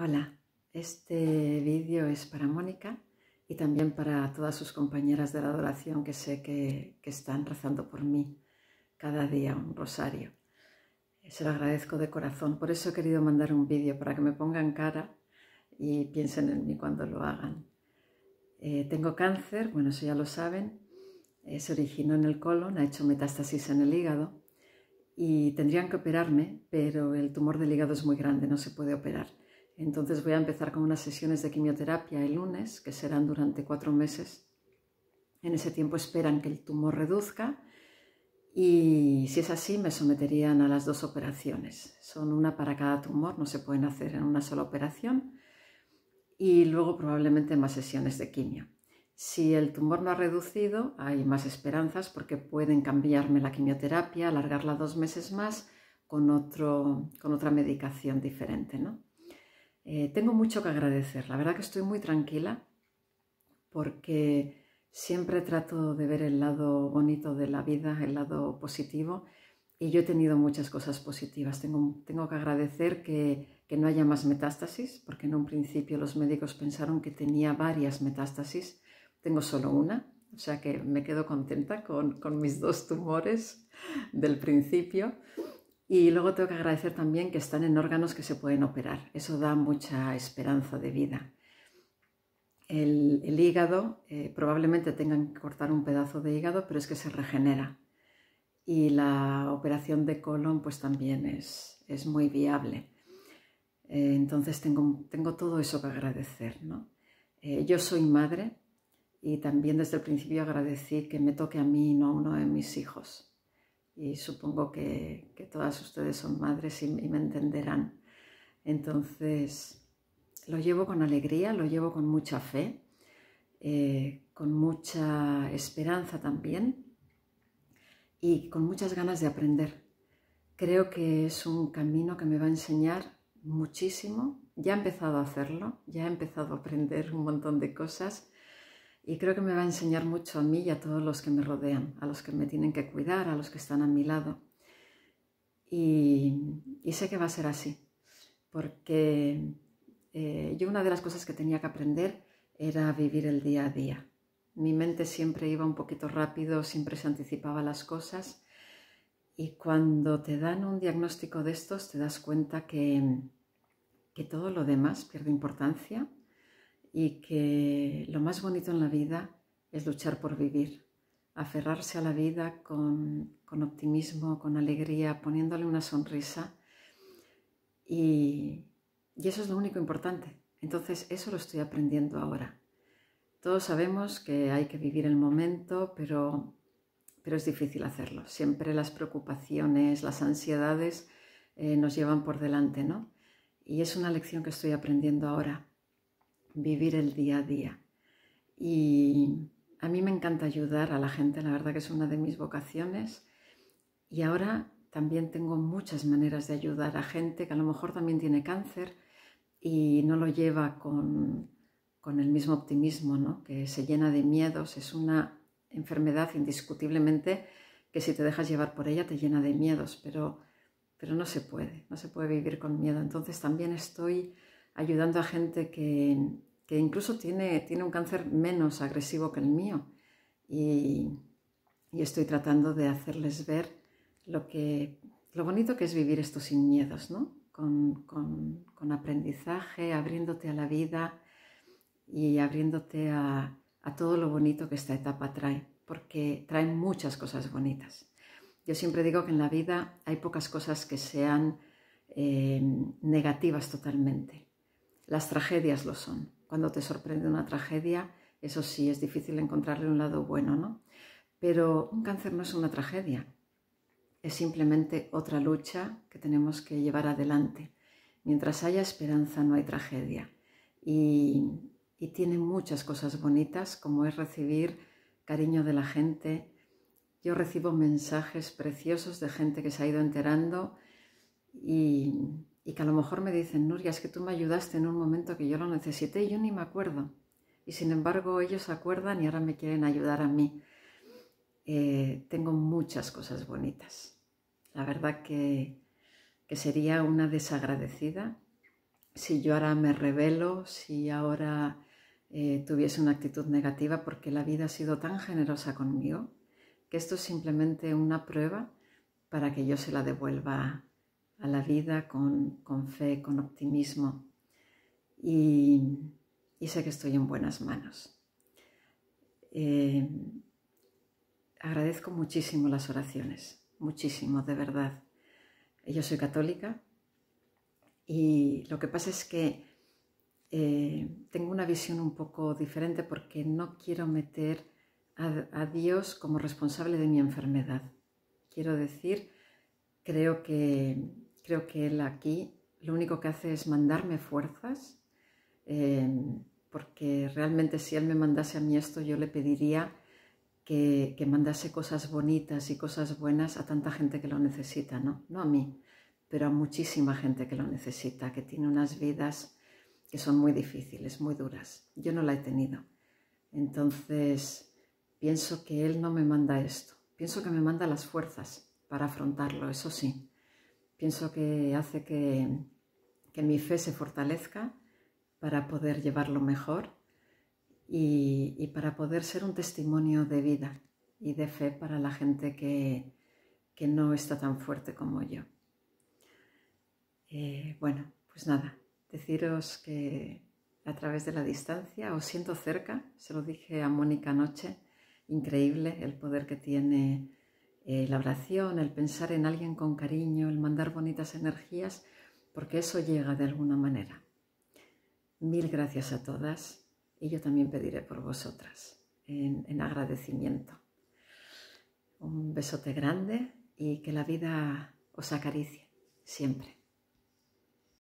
Hola, este vídeo es para Mónica y también para todas sus compañeras de la adoración que sé que, están rezando por mí cada día un rosario. Se lo agradezco de corazón, por eso he querido mandar un vídeo para que me pongan cara y piensen en mí cuando lo hagan. Eh, tengo cáncer, bueno, eso ya lo saben, eh, se originó en el colon, ha hecho metástasis en el hígado y tendrían que operarme, pero el tumor del hígado es muy grande, no se puede operar. Entonces voy a empezar con unas sesiones de quimioterapia el lunes, que serán durante cuatro meses. En ese tiempo esperan que el tumor reduzca y si es así me someterían a las dos operaciones. Son una para cada tumor, no se pueden hacer en una sola operación y luego probablemente más sesiones de quimio. Si el tumor no ha reducido, hay más esperanzas porque pueden cambiarme la quimioterapia, alargarla dos meses más con, otra medicación diferente. ¿no? Eh, tengo mucho que agradecer. La verdad que estoy muy tranquila porque siempre trato de ver el lado bonito de la vida, el lado positivo. Y yo he tenido muchas cosas positivas. Tengo, tengo que agradecer que, que no haya más metástasis, porque en un principio los médicos pensaron que tenía varias metástasis. Tengo solo una, o sea que me quedo contenta con, con mis dos tumores del principio. Y luego tengo que agradecer también que están en órganos que se pueden operar. Eso da mucha esperanza de vida. El, hígado, eh, probablemente tengan que cortar un pedazo de hígado, pero es que se regenera. Y la operación de colon pues también es, muy viable. Eh, entonces tengo, todo eso que agradecer. Eh, yo soy madre y también desde el principio agradecí que me toque a mí y no a uno de mis hijos y supongo que, todas ustedes son madres y, me entenderán. Entonces, lo llevo con alegría, lo llevo con mucha fe, eh, con mucha esperanza también y con muchas ganas de aprender. Creo que es un camino que me va a enseñar muchísimo. Ya he empezado a hacerlo, ya he empezado a aprender un montón de cosas y creo que me va a enseñar mucho a mí y a todos los que me rodean, a los que me tienen que cuidar, a los que están a mi lado. Y, sé que va a ser así, porque eh, yo una de las cosas que tenía que aprender era vivir el día a día. Mi mente siempre iba un poquito rápido, siempre se anticipaba las cosas. Y cuando te dan un diagnóstico de estos, te das cuenta que todo lo demás pierde importancia y que lo más bonito en la vida es luchar por vivir, aferrarse a la vida con, optimismo, con alegría, poniéndole una sonrisa y, eso es lo único importante. Entonces eso lo estoy aprendiendo ahora. Todos sabemos que hay que vivir el momento, pero, es difícil hacerlo. Siempre las preocupaciones, las ansiedades eh, nos llevan por delante, ¿no? Y es una lección que estoy aprendiendo ahora vivir el día a día. Y a mí me encanta ayudar a la gente, la verdad que es una de mis vocaciones. Y ahora también tengo muchas maneras de ayudar a gente que a lo mejor también tiene cáncer y no lo lleva con, el mismo optimismo, ¿no? que se llena de miedos. Es una enfermedad indiscutiblemente que si te dejas llevar por ella te llena de miedos, pero, pero no se puede, no se puede vivir con miedo. Entonces también estoy ayudando a gente que, incluso tiene, un cáncer menos agresivo que el mío. Y, estoy tratando de hacerles ver lo, que, lo, bonito que es vivir esto sin miedos, ¿no? Con, aprendizaje, abriéndote a la vida y abriéndote a, todo lo bonito que esta etapa trae, porque trae muchas cosas bonitas. Yo siempre digo que en la vida hay pocas cosas que sean eh, negativas totalmente. Las tragedias lo son. Cuando te sorprende una tragedia, eso sí, es difícil encontrarle un lado bueno, ¿no? Pero un cáncer no es una tragedia, es simplemente otra lucha que tenemos que llevar adelante. Mientras haya esperanza no hay tragedia. Y, y, tiene muchas cosas bonitas, como es recibir cariño de la gente. Yo recibo mensajes preciosos de gente que se ha ido enterando y, y que a lo mejor me dicen, Nuria, es que tú me ayudaste en un momento que yo lo necesité y yo ni me acuerdo. Y sin embargo ellos acuerdan y ahora me quieren ayudar a mí. Eh, tengo muchas cosas bonitas. La verdad que, sería una desagradecida si yo ahora me revelo, si ahora eh, tuviese una actitud negativa, porque la vida ha sido tan generosa conmigo que esto es simplemente una prueba para que yo se la devuelva a la vida con, fe, con optimismo y, sé que estoy en buenas manos. Em, agradezco muchísimo las oraciones, muchísimo, de verdad. Yo soy católica y lo que pasa es que eh, tengo una visión un poco diferente porque no quiero meter a Dios como responsable de mi enfermedad. Quiero decir, creo que Creo que él aquí lo único que hace es mandarme fuerzas, em, porque realmente si él me mandase a mí esto, yo le pediría que, que, mandase cosas bonitas y cosas buenas a tanta gente que lo necesita, ¿no? No a mí, pero a muchísima gente que lo necesita, que tiene unas vidas que son muy difíciles, muy duras. Yo no la he tenido. Entonces, pienso que él no me manda esto. Pienso que me manda las fuerzas para afrontarlo, eso sí Pienso que hace que, mi fe se fortalezca para poder llevarlo mejor y, para poder ser un testimonio de vida y de fe para la gente que, no está tan fuerte como yo. Eh, bueno, pues nada, deciros que a través de la distancia os siento cerca, se lo dije a Mónica anoche, increíble el poder que tiene eh, la oración, el pensar en alguien con cariño, el mandar bonitas energías, porque eso llega de alguna manera. Mil gracias a todas y yo también pediré por vosotras en agradecimiento. Un besote grande y que la vida os acaricie siempre.